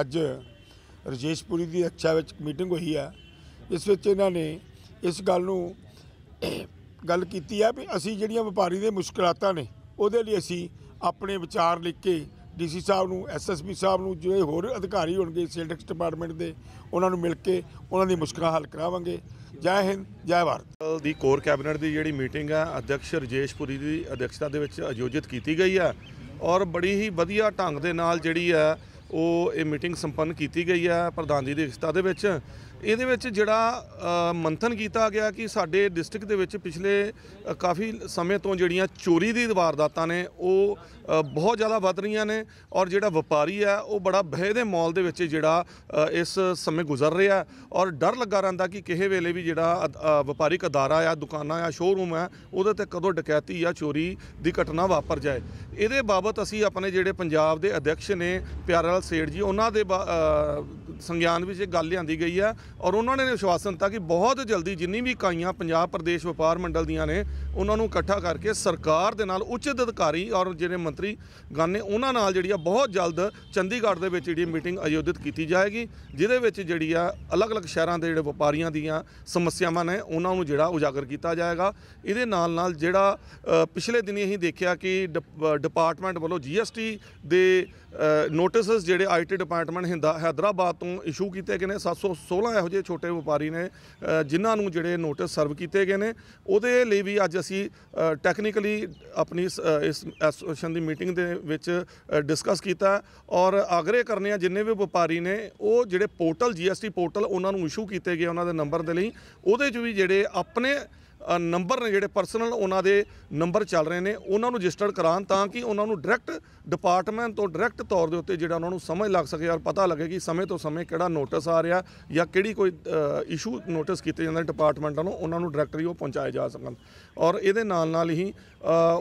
ਅੱਜ ਰਜੇਸ਼ਪੁਰੀ ਦੀ ਅੱਛਾ ਵਿੱਚ ਮੀਟਿੰਗ ਹੋਈ ਹੈ ਇਸ ਵਿੱਚ ਇਹਨਾਂ ਨੇ ਇਸ ਗੱਲ ਨੂੰ ਗੱਲ ਕੀਤੀ ਹੈ ਵੀ ਅਸੀਂ ਜਿਹੜੀਆਂ ਵਪਾਰੀ ਦੇ ਮੁਸ਼ਕਲਾਤਾਂ ਨੇ ਉਹਦੇ ਲਈ ਅਸੀਂ ਆਪਣੇ ਵਿਚਾਰ ਲਿਖ ਕੇ ਡੀਸੀ ਸਾਹਿਬ ਨੂੰ ਐਸਐਸਪੀ ਸਾਹਿਬ ਨੂੰ ਜਿਹੜੇ ਹੋਰ ਅਧਿਕਾਰੀ ਹੋਣਗੇ ਸੇਲਸ ਡਿਪਾਰਟਮੈਂਟ ਦੇ ਉਹਨਾਂ ਨੂੰ ਮਿਲ ਕੇ ਉਹਨਾਂ ਦੀ ਮੁਸ਼ਕਲਾਂ ਹੱਲ ਕਰਾਵਾਂਗੇ ਜੈ ਹਿੰਦ ਜੈ ਭਾਰਤ ਦੀ ਕੋਰ ਕੈਬਨਿਟ ਦੀ ਜਿਹੜੀ ਮੀਟਿੰਗ ਹੈ ਅਧਿਕਸ਼ ਰਜੇਸ਼ਪੁਰੀ ਦੀ ਅਧਿਕਸ਼ਤਾ ਦੇ ਵਿੱਚ ਆਯੋਜਿਤ ਕੀਤੀ ਗਈ ਹੈ ਔਰ ਬੜੀ ਹੀ ਵਧੀਆ ਢੰਗ ਦੇ ਨਾਲ ਜਿਹੜੀ ਹੈ ਉਹ ਇਹ ਮੀਟਿੰਗ ਸੰਪੰਨ ਕੀਤੀ ਗਈ ਹੈ ਪ੍ਰਧਾਨ ਜੀ ਦੀ ਅਗਵਾਈ ਦੇ ਵਿੱਚ ਇਹਦੇ ਵਿੱਚ ਜਿਹੜਾ ਮੰਥਨ ਕੀਤਾ ਗਿਆ ਕਿ ਸਾਡੇ ਡਿਸਟ੍ਰਿਕਟ ਦੇ ਵਿੱਚ ਪਿਛਲੇ ਕਾਫੀ ਸਮੇਂ ਤੋਂ ਜਿਹੜੀਆਂ ਚੋਰੀ ਦੀ ਵਾਰਦਾਤਾਂ ਨੇ ਉਹ ਬਹੁਤ ਜ਼ਿਆਦਾ ਵਧ ਰਹੀਆਂ ਨੇ ਔਰ ਜਿਹੜਾ ਵਪਾਰੀ ਹੈ ਉਹ ਬੜਾ ਭੈ ਦੇ ਮੌਲ ਦੇ ਵਿੱਚ ਜਿਹੜਾ ਇਸ ਸਮੇਂ ਗੁਜ਼ਰ ਰਿਹਾ ਔਰ ਡਰ ਲੱਗਾ ਰਹਿੰਦਾ ਕਿ ਕਿਸੇ ਵੇਲੇ ਵੀ ਜਿਹੜਾ ਵਪਾਰਿਕ ਅਦਾਰਾ ਆ ਦੁਕਾਨਾਂ ਆ ਸ਼ੋਰੂਮ ਆ ਉਹਦੇ ਤੇ ਕਦੋਂ ਡਕੈਤੀ ਜਾਂ ਚੋਰੀ ਦੀ ਘਟਨਾ ਵਾਪਰ ਜਾਏ ਇਹਦੇ ਬਾਬਤ ਅਸੀਂ ਆਪਣੇ ਜਿਹੜੇ ਪੰਜਾਬ ਦੇ ਅਧਿਕਸ਼ ਨੇ ਲਾਲ ਸੇਠ ਜੀ ਉਹਨਾਂ ਦੇ ਸੰਗਿਆਨ ਵਿੱਚ ਇਹ ਗੱਲ ਲਿਆਂਦੀ ਗਈ ਆ ਔਰ ਉਹਨਾਂ ਨੇ ਵਿਸ਼ਵਾਸਨ ਦਿੱਤਾ ਕਿ ਬਹੁਤ ਜਲਦੀ ਜਿੰਨੀ ਵੀ ਇਕਾਈਆਂ ਪੰਜਾਬ ਪ੍ਰਦੇਸ਼ ਵਪਾਰ ਮੰਡਲ ਦੀਆਂ ਨੇ ਉਹਨਾਂ ਨੂੰ ਇਕੱਠਾ ਕਰਕੇ ਸਰਕਾਰ ਦੇ ਨਾਲ ਉੱਚ ਅਧਿਕਾਰੀ ਔਰ ਜਿਹੜੇ ਮੰਤਰੀ ਗਨ ਨੇ ਉਹਨਾਂ ਨਾਲ ਜਿਹੜੀ ਆ ਬਹੁਤ ਜਲਦ ਚੰਡੀਗੜ੍ਹ ਦੇ ਵਿੱਚ ਜਿਹੜੀ ਮੀਟਿੰਗ ਆਯੋਜਿਤ ਕੀਤੀ ਜਾਏਗੀ ਜਿਹਦੇ ਵਿੱਚ ਜਿਹੜੀ ਆ ਅਲੱਗ-ਅਲੱਗ ਸ਼ਹਿਰਾਂ ਦੇ ਜਿਹੜੇ ਵਪਾਰੀਆਂ ਦੀਆਂ ਸਮੱਸਿਆਵਾਂ ਨੇ ਉਹਨਾਂ ਨੂੰ ਜਿਹੜਾ ਉਜਾਗਰ ਕੀਤਾ ਜਾਏਗਾ ਇਹਦੇ ਨਾਲ ਨਾਲ ਜਿਹੜਾ ਪਿਛਲੇ ਦਿਨੀ ਅਸੀਂ ਦੇਖਿਆ ਕਿ ਡਿਪਾਰਟਮੈਂਟ ਵੱਲੋਂ ਜੀਐਸਟੀ ਦੇ ਨੋਟਿਸਸ ਜਿਹੜੇ ਆਈਟੀ ਡਿਪਾਰਟਮੈਂਟ ਹਿੰਦਾ ਹੈਦਰਾਬਾਦ ਤੋਂ ਇਸ਼ੂ ਕੀਤੇ ਗਏ ਨੇ 716 ਇਹੋ ਜਿਹੇ ਛੋਟੇ ਵਪਾਰੀ ਨੇ ਜਿਨ੍ਹਾਂ ਨੂੰ ਜਿਹੜੇ ਨੋਟਿਸ ਸਰਵ ਕੀਤੇ ਗਏ ਨੇ ਉਹਦੇ ਲਈ ਵੀ ਅੱਜ ਅਸੀਂ ਟੈਕਨੀਕਲੀ ਆਪਣੀ ਇਸ ਐਸੋਸੀਏਸ਼ਨ ਦੀ ਮੀਟਿੰਗ ਦੇ ਵਿੱਚ ਡਿਸਕਸ ਕੀਤਾ ਔਰ ਆਗਰੇ ਕਰਨੇ ਆ ਜਿੰਨੇ ਵੀ ਵਪਾਰੀ ਨੇ ਉਹ ਜਿਹੜੇ ਪੋਰਟਲ ਜੀਐਸਟੀ ਪੋਰਟਲ ਉਹਨਾਂ ਨੂੰ ਇਸ਼ੂ ਕੀਤੇ ਗਏ ਉਹਨਾਂ ਦੇ ਨੰਬਰ ਦੇ ਲਈ ਉਹਦੇ 'ਚ ਵੀ ਜਿਹੜੇ ਆਪਣੇ ਨੰਬਰ ਨੇ ਜਿਹੜੇ ਪਰਸਨਲ ਉਹਨਾਂ ਦੇ ਨੰਬਰ ਚੱਲ ਰਹੇ ਨੇ ਉਹਨਾਂ ਨੂੰ ਰਜਿਸਟਰਡ ਕਰਾਣ ਤਾਂ ਕਿ ਉਹਨਾਂ ਨੂੰ ਡਾਇਰੈਕਟ ਡਿਪਾਰਟਮੈਂਟ ਤੋਂ ਡਾਇਰੈਕਟ ਤੌਰ ਦੇ ਉੱਤੇ ਜਿਹੜਾ ਉਹਨਾਂ ਨੂੰ ਸਮਝ ਲੱਗ ਸਕੇ ਔਰ ਪਤਾ ਲੱਗੇ ਕਿ ਸਮੇਂ ਤੋਂ ਸਮੇਂ ਕਿਹੜਾ ਨੋਟਿਸ ਆ ਰਿਹਾ ਜਾਂ ਕਿਹੜੀ ਕੋਈ ਇਸ਼ੂ ਨੋਟਿਸ ਕੀਤੇ ਜਾਂਦੇ ਡਿਪਾਰਟਮੈਂਟਾਂ ਨੂੰ ਉਹਨਾਂ ਨੂੰ ਡਾਇਰੈਕਟਰੀ ਉਹ ਪਹੁੰਚਾਏ ਜਾ ਸਕਣ ਔਰ ਇਹਦੇ ਨਾਲ ਨਾਲ ਹੀ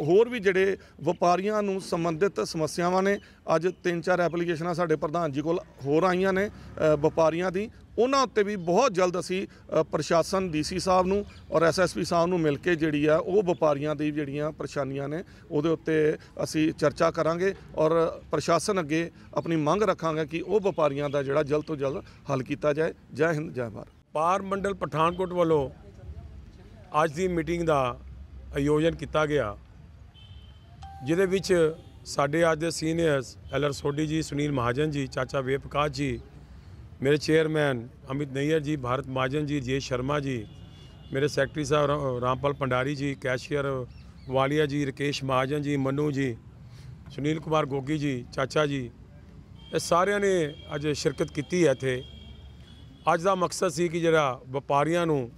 ਹੋਰ ਵੀ ਜਿਹੜੇ ਵਪਾਰੀਆਂ ਨੂੰ ਸੰਬੰਧਿਤ ਸਮੱਸਿਆਵਾਂ ਨੇ ਅੱਜ ਤਿੰਨ ਚਾਰ ਐਪਲੀਕੇਸ਼ਨਾਂ ਸਾਡੇ ਪ੍ਰਧਾਨ ਜੀ ਕੋਲ ਹੋਰ ਆਈਆਂ ਨੇ ਵਪਾਰੀਆਂ ਦੀ ਉਹਨਾਂ ਉੱਤੇ ਵੀ ਬਹੁਤ ਜਲਦ ਅਸੀਂ ਪ੍ਰਸ਼ਾਸਨ ਡੀਸੀ ਸਾਹਿਬ ਨੂੰ ਔਰ ਐਸਐਸਪੀ ਸਾਹਿਬ ਨੂੰ ਮਿਲ ਕੇ ਜਿਹੜੀ ਆ ਉਹ ਵਪਾਰੀਆਂ ਦੀ ਜਿਹੜੀਆਂ ਪਰੇਸ਼ਾਨੀਆਂ ਨੇ ਉਹਦੇ ਉੱਤੇ ਅਸੀਂ ਚਰਚਾ ਕਰਾਂਗੇ ਔਰ ਪ੍ਰਸ਼ਾਸਨ ਅੱਗੇ ਆਪਣੀ ਮੰਗ ਰੱਖਾਂਗੇ ਕਿ ਉਹ ਵਪਾਰੀਆਂ ਦਾ ਜਿਹੜਾ ਜਲਦ ਤੋਂ ਜਲਦ ਹੱਲ ਕੀਤਾ ਜਾਏ ਜੈ ਹਿੰਦ ਜੈ ਭਾਰਤ ਪਾਰ ਮੰਡਲ ਪਠਾਨਕੋਟ ਵੱਲੋਂ ਅੱਜ ਦੀ ਮੀਟਿੰਗ ਦਾ ਆਯੋਜਨ ਕੀਤਾ ਗਿਆ ਜਿਹਦੇ ਵਿੱਚ ਸਾਡੇ ਅੱਜ ਦੇ ਸੀਨੀਅਰਸ ਐਲਰ ਸੋਢੀ ਜੀ ਸੁਨੀਲ ਮਹਾਜਨ ਜੀ ਚਾਚਾ ਵੇਪਕਾਜ ਜੀ ਮੇਰੇ ਚੇਅਰਮੈਨ ਅਮਿਤ नैयर ਜੀ ਭਾਰਤ ਮਾਜਨ ਜੀ ਜੇ ਸ਼ਰਮਾ ਜੀ ਮੇਰੇ ਸੈਕਟਰੀ ਸਾਹਿਬ ਰਾਮਪਾਲ ਪੰਡਾਰੀ ਜੀ ਕੈਸ਼ੀਅਰ ਵਾਲੀਆ ਜੀ ਰਕੇਸ਼ ਮਹਾਜਨ ਜੀ ਮਨੂ ਜੀ ਸੁਨੀਲ ਕੁਮਾਰ ਗੋਗੀ ਜੀ ਚਾਚਾ ਜੀ ਇਹ ਸਾਰਿਆਂ ਨੇ ਅੱਜ ਸ਼ਿਰਕਤ ਕੀਤੀ ਹੈ ਇੱਥੇ ਅੱਜ ਦਾ ਮਕਸਦ ਸੀ ਕਿ ਜਿਹੜਾ ਵਪਾਰੀਆਂ ਨੂੰ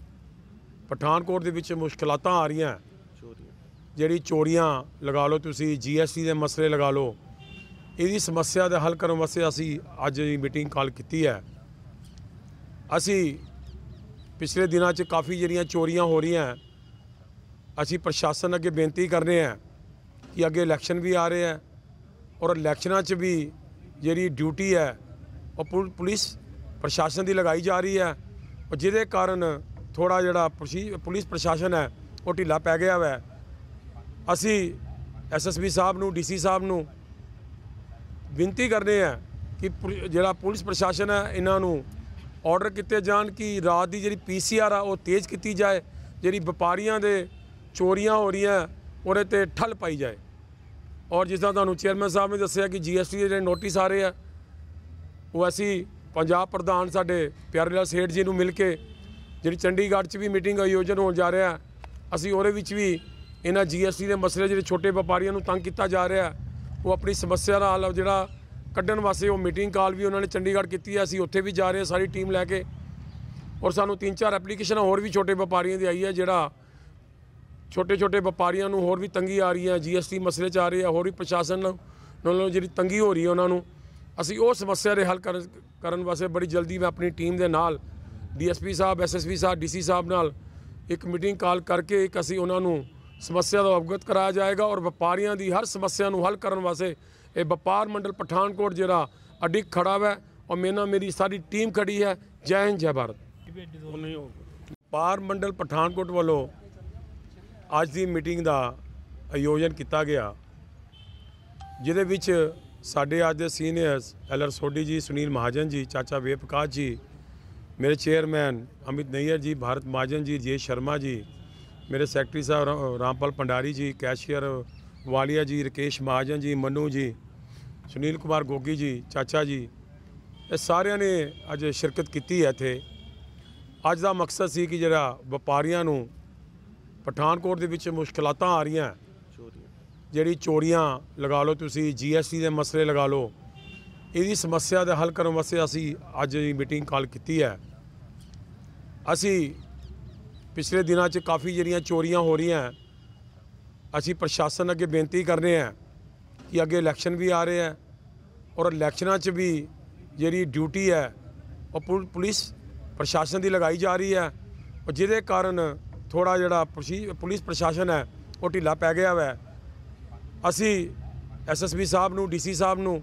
ਪਠਾਨਕੋਟ ਦੇ ਵਿੱਚ ਮੁਸ਼ਕਲਾਂ ਆ ਰਹੀਆਂ ਜਿਹੜੀ ਚੋਰੀਆਂ ਲਗਾ ਲਓ ਤੁਸੀਂ ਜੀਐਸਟੀ ਦੇ ਮਸਲੇ ਲਗਾ ਲਓ ਇਹਦੀ ਸਮੱਸਿਆ ਦਾ ਹੱਲ ਕਰਨ ਵਾਸਤੇ ਅਸੀਂ ਅੱਜ ਇਹ ਮੀਟਿੰਗ ਕਾਲ ਕੀਤੀ ਹੈ ਅਸੀਂ ਪਿਛਲੇ ਦਿਨਾਂ 'ਚ ਕਾਫੀ ਜਿਹੜੀਆਂ ਚੋਰੀਆਂ ਹੋ ਰਹੀਆਂ ਅਸੀਂ ਪ੍ਰਸ਼ਾਸਨ ਅੱਗੇ ਬੇਨਤੀ ਕਰਨੇ ਆ ਕਿ ਅੱਗੇ ਇਲੈਕਸ਼ਨ ਵੀ ਆ ਰਹੇ ਆ ਔਰ ਇਲੈਕਸ਼ਨਾਂ 'ਚ ਵੀ ਜਿਹੜੀ ਡਿਊਟੀ ਹੈ ਉਹ ਪੁਲਿਸ ਪ੍ਰਸ਼ਾਸਨ ਦੀ ਲਗਾਈ ਜਾ ਰਹੀ ਹੈ ਔਰ ਜਿਹਦੇ ਕਾਰਨ ਥੋੜਾ ਜਿਹੜਾ ਪੁਲਿਸ ਪ੍ਰਸ਼ਾਸਨ ਹੈ ਉਹ ਢਿੱਲਾ ਪੈ ਗਿਆ ਹੋਇਆ ਅਸੀਂ ਐਸਐਸਪੀ ਸਾਹਿਬ ਨੂੰ ਡੀਸੀ ਸਾਹਿਬ ਨੂੰ ਬੇਨਤੀ ਕਰਦੇ ਆ ਕਿ ਜਿਹੜਾ ਪੁਲਿਸ ਪ੍ਰਸ਼ਾਸਨ ਹੈ ਇਹਨਾਂ ਨੂੰ ਆਰਡਰ ਕੀਤੇ ਜਾਣ ਕਿ ਰਾਤ ਦੀ ਜਿਹੜੀ ਪੀਸੀਆਰ ਆ ਉਹ ਤੇਜ਼ ਕੀਤੀ ਜਾਏ ਜਿਹੜੀ ਵਪਾਰੀਆਂ ਦੇ ਚੋਰੀਆਂ ਹੋ ਰਹੀਆਂ ਉਹਦੇ ਤੇ ਠੱਲ ਪਾਈ ਜਾਏ ਔਰ ਜਿਸ ਤਰ੍ਹਾਂ ਤੁਹਾਨੂੰ ਚੇਅਰਮੈਨ ਸਾਹਿਬ ਨੇ ਦੱਸਿਆ ਕਿ ਜੀਐਸਟੀ ਦੇ ਜਿਹੜੇ ਨੋਟਿਸ ਆ ਰਹੇ ਆ ਉਹ ਅਸੀਂ ਪੰਜਾਬ ਪ੍ਰਧਾਨ ਸਾਡੇ ਪਿਆਰੇ ਲਾਲ ਸੇਠ ਜੀ ਨੂੰ ਮਿਲ ਕੇ ਜਿਹੜੀ ਚੰਡੀਗੜ੍ਹ 'ਚ ਵੀ ਮੀਟਿੰਗ ਆਯੋਜਨ ਹੋਣ ਜਾ ਰਿਹਾ ਅਸੀਂ ਉਹਦੇ ਵਿੱਚ ਵੀ ਇਹਨਾਂ ਜੀਐਸਟੀ ਦੇ ਮਸਲੇ ਜਿਹੜੇ ਛੋਟੇ ਵਪਾਰੀਆਂ ਨੂੰ ਤੰਗ ਕੀਤਾ ਜਾ ਰਿਹਾ ਉਹ ਆਪਣੀ ਸਮੱਸਿਆ ਦਾ ਹੱਲ ਜਿਹੜਾ ਕੱਢਣ ਵਾਸਤੇ ਉਹ ਮੀਟਿੰਗ ਕਾਲ ਵੀ ਉਹਨਾਂ ਨੇ ਚੰਡੀਗੜ੍ਹ ਕੀਤੀ ਹੈ ਅਸੀਂ ਉੱਥੇ ਵੀ ਜਾ ਰਹੇ ਹਾਂ ਸਾਰੀ ਟੀਮ ਲੈ ਕੇ ਔਰ ਸਾਨੂੰ ਤਿੰਨ ਚਾਰ ਐਪਲੀਕੇਸ਼ਨ ਹੋਰ ਵੀ ਛੋਟੇ ਵਪਾਰੀਆਂ ਦੀ ਆਈ ਹੈ ਜਿਹੜਾ ਛੋਟੇ ਛੋਟੇ ਵਪਾਰੀਆਂ ਨੂੰ ਹੋਰ ਵੀ ਤੰਗੀ ਆ ਰਹੀ ਹੈ ਜੀਐਸਟੀ ਮਸਲੇ 'ਚ ਆ ਰਹੇ ਆ ਹੋਰ ਵੀ ਪ੍ਰਸ਼ਾਸਨ ਨਾਲ ਜਿਹੜੀ ਤੰਗੀ ਹੋ ਰਹੀ ਹੈ ਉਹਨਾਂ ਨੂੰ ਅਸੀਂ ਉਹ ਸਮੱਸਿਆ ਦੇ ਹੱਲ ਕਰਨ ਵਾਸਤੇ ਬੜੀ ਜਲਦੀ ਮੈਂ ਆਪਣੀ ਟੀਮ ਦੇ ਨਾਲ ਡੀਐਸਪੀ ਸਾਹਿਬ ਐਸਐਸਪੀ ਸਾਹਿਬ ਡੀਸੀ ਸਾਹਿਬ ਨਾਲ ਇੱਕ ਮੀਟਿੰਗ ਕਾਲ ਕਰਕੇ ਇੱਕ ਅਸੀਂ ਉਹਨਾਂ ਨੂੰ ਸਮੱਸਿਆ ਤੋਂ ਅਵਗਤ ਕਰਾਇਆ ਜਾਏਗਾ ਔਰ ਵਪਾਰੀਆਂ ਦੀ ਹਰ ਸਮੱਸਿਆ ਨੂੰ ਹੱਲ ਕਰਨ ਵਾਸਤੇ ਇਹ ਵਪਾਰ ਮੰਡਲ ਪਠਾਨਕੋਟ ਜਿਹੜਾ ਅਡਿਕ ਖੜਾ ਹੈ ਔਰ ਮੇਨਾ ਮੇਰੀ ਸਾਰੀ ਟੀਮ ਖੜੀ ਹੈ ਜੈ ਹਿੰਦ ਜੈ ਭਾਰਤ ਵਪਾਰ ਮੰਡਲ ਪਠਾਨਕੋਟ ਵੱਲੋਂ ਅੱਜ ਦੀ ਮੀਟਿੰਗ ਦਾ ਆਯੋਜਨ ਕੀਤਾ ਗਿਆ ਜਿਹਦੇ ਵਿੱਚ ਸਾਡੇ ਅੱਜ ਦੇ ਸੀਨੀਅਰਸ ਐਲਰ ਸੋਢੀ ਜੀ ਸੁਨੀਲ ਮਹਾਜਨ ਜੀ ਚਾਚਾ ਵੇਪਕਾਜ ਜੀ ਮੇਰੇ ਚੇਅਰਮੈਨ ਅਮਿਤ ਨਈਰ ਜੀ ਭਾਰਤ ਮਹਾਜਨ ਜੀ ਜੇ ਸ਼ਰਮਾ ਜੀ ਮੇਰੇ ਸੈਕਟਰੀ ਸਾਹਿਬ ਰਾਮਪਾਲ ਪੰਡਾਰੀ ਜੀ ਕੈਸ਼ੀਅਰ ਵਾਲੀਆ ਜੀ ਰਕੇਸ਼ ਮਹਾਜਨ ਜੀ ਮਨੂ ਜੀ ਸੁਨੀਲ ਕੁਮਾਰ ਗੋਗੀ ਜੀ ਚਾਚਾ ਜੀ ਇਹ ਸਾਰਿਆਂ ਨੇ ਅੱਜ ਸ਼ਿਰਕਤ ਕੀਤੀ ਹੈ ਇੱਥੇ ਅੱਜ ਦਾ ਮਕਸਦ ਸੀ ਕਿ ਜਿਹੜਾ ਵਪਾਰੀਆਂ ਨੂੰ ਪਠਾਨਕੋਟ ਦੇ ਵਿੱਚ ਮੁਸ਼ਕਲਾਤਾਂ ਆ ਰਹੀਆਂ ਜਿਹੜੀ ਚੋਰੀਆਂ ਲਗਾ ਲਓ ਤੁਸੀਂ ਜੀਐਸਟੀ ਦੇ ਮਸਲੇ ਲਗਾ ਲਓ ਇਹਦੀ ਸਮੱਸਿਆ ਦਾ ਹੱਲ ਕਰਨ ਵਾਸਤੇ ਅਸੀਂ ਅੱਜ ਇਹ ਮੀਟਿੰਗ ਕਾਲ ਕੀਤੀ ਹੈ ਅਸੀਂ ਪਿਛਲੇ ਦਿਨਾਂ 'ਚ ਕਾਫੀ ਜਿਹੜੀਆਂ ਚੋਰੀਆਂ ਹੋ ਰਹੀਆਂ ਅਸੀਂ ਪ੍ਰਸ਼ਾਸਨ ਅੱਗੇ ਬੇਨਤੀ ਕਰਨੇ ਆ ਕਿ ਅੱਗੇ ਇਲੈਕਸ਼ਨ ਵੀ ਆ ਰਹੇ ਆ ਔਰ ਇਲੈਕਸ਼ਨਾਂ 'ਚ ਵੀ ਜਿਹੜੀ ਡਿਊਟੀ ਹੈ ਉਹ ਪੁਲਿਸ ਪ੍ਰਸ਼ਾਸਨ ਦੀ ਲਗਾਈ ਜਾ ਰਹੀ ਹੈ ਔਰ ਜਿਹਦੇ ਕਾਰਨ ਥੋੜਾ ਜਿਹੜਾ ਪੁਲਿਸ ਪ੍ਰਸ਼ਾਸਨ ਹੈ ਉਹ ਢਿੱਲਾ ਪੈ ਗਿਆ ਹੋਇਆ ਅਸੀਂ ਐਸਐਸਪੀ ਸਾਹਿਬ ਨੂੰ ਡੀਸੀ ਸਾਹਿਬ ਨੂੰ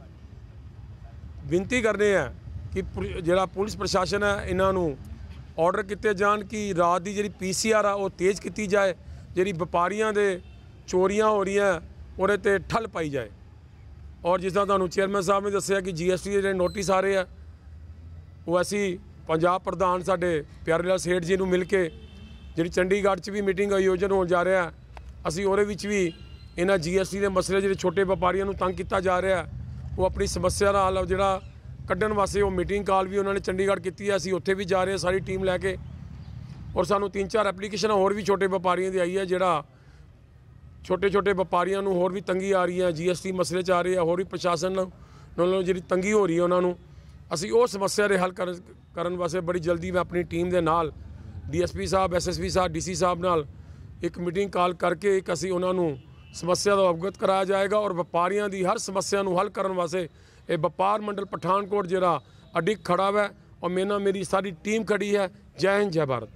ਬੇਨਤੀ ਕਰਦੇ ਆ ਕਿ ਜਿਹੜਾ ਪੁਲਿਸ ਪ੍ਰਸ਼ਾਸਨ ਹੈ ਇਹਨਾਂ ਨੂੰ ਆਰਡਰ ਕੀਤੇ ਜਾਣ ਕਿ ਰਾਤ ਦੀ ਜਿਹੜੀ ਪੀਸੀਆਰ ਆ ਉਹ ਤੇਜ਼ ਕੀਤੀ ਜਾਏ ਜਿਹੜੀ ਵਪਾਰੀਆਂ ਦੇ ਚੋਰੀਆਂ ਹੋ ਰਹੀਆਂ ਉਹਦੇ ਤੇ ਠੱਲ ਪਾਈ ਜਾਏ ਔਰ ਜਿਸ ਤਰ੍ਹਾਂ ਤੁਹਾਨੂੰ ਚੇਅਰਮੈਨ ਸਾਹਿਬ ਨੇ ਦੱਸਿਆ ਕਿ ਜੀਐਸਟੀ ਦੇ ਜਿਹੜੇ ਨੋਟਿਸ ਆ ਰਹੇ ਆ ਉਹ ਅਸੀਂ ਪੰਜਾਬ ਪ੍ਰਧਾਨ ਸਾਡੇ ਪਿਆਰੇ ਲਾਲ ਸੇਠ ਜੀ ਨੂੰ ਮਿਲ ਕੇ ਜਿਹੜੀ ਚੰਡੀਗੜ੍ਹ 'ਚ ਵੀ ਮੀਟਿੰਗ ਆਯੋਜਨ ਹੋਣ ਜਾ ਰਿਹਾ ਅਸੀਂ ਉਹਦੇ ਵਿੱਚ ਵੀ ਇਹਨਾਂ ਜੀਐਸਟੀ ਦੇ ਮਸਲੇ ਜਿਹੜੇ ਛੋਟੇ ਵਪਾਰੀਆਂ ਨੂੰ ਤੰਗ ਕੀਤਾ ਜਾ ਰਿਹਾ ਉਹ ਆਪਣੀ ਸਮੱਸਿਆ ਨਾਲ ਜਿਹੜਾ ਕੱਢਣ ਵਾਸਤੇ ਉਹ ਮੀਟਿੰਗ ਕਾਲ ਵੀ ਉਹਨਾਂ ਨੇ ਚੰਡੀਗੜ੍ਹ ਕੀਤੀ ਹੈ ਅਸੀਂ ਉੱਥੇ ਵੀ ਜਾ ਰਹੇ ਸਾਰੀ ਟੀਮ ਲੈ ਕੇ ਔਰ ਸਾਨੂੰ ਤਿੰਨ ਚਾਰ ਐਪਲੀਕੇਸ਼ਨਾਂ ਹੋਰ ਵੀ ਛੋਟੇ ਵਪਾਰੀਆਂ ਦੀ ਆਈ ਹੈ ਜਿਹੜਾ ਛੋਟੇ ਛੋਟੇ ਵਪਾਰੀਆਂ ਨੂੰ ਹੋਰ ਵੀ ਤੰਗੀ ਆ ਰਹੀ ਹੈ ਜੀਐਸਟੀ ਮਸਲੇ ਚ ਆ ਰਹੇ ਆ ਹੋਰ ਵੀ ਪ੍ਰਸ਼ਾਸਨ ਨਾਲ ਜਿਹੜੀ ਤੰਗੀ ਹੋ ਰਹੀ ਹੈ ਉਹਨਾਂ ਨੂੰ ਅਸੀਂ ਉਹ ਸਮੱਸਿਆ ਦੇ ਹੱਲ ਕਰਨ ਵਾਸਤੇ ਬੜੀ ਜਲਦੀ ਮੈਂ ਆਪਣੀ ਟੀਮ ਦੇ ਨਾਲ ਡੀਐਸਪੀ ਸਾਹਿਬ ਐਸਐਸਪੀ ਸਾਹਿਬ ਡੀਸੀ ਸਾਹਿਬ ਨਾਲ ਇੱਕ ਮੀਟਿੰਗ ਕਾਲ ਕਰਕੇ ਇੱਕ ਅਸੀਂ ਉਹਨਾਂ ਨੂੰ ਸਮੱਸਿਆ ਦਾ ਅਵਗਤ ਕਰਾਇਆ ਜਾਏਗਾ ਔਰ ਵਪਾਰੀਆਂ ਦੀ ਹਰ ਸਮੱਸਿਆ ਨੂੰ ਹੱਲ ਕਰਨ ਵਾਸਤੇ ਇਹ ਵਪਾਰ ਮੰਡਲ ਪਠਾਨਕੋਟ ਜਿਹੜਾ ਅਡਿਕ ਖੜਾ ਵੈ ਔਰ ਮੇਨਾ ਮੇਰੀ ਸਾਰੀ ਟੀਮ ਖੜੀ ਹੈ ਜੈ ਹਿੰਦ ਜੈ ਭਾਰਤ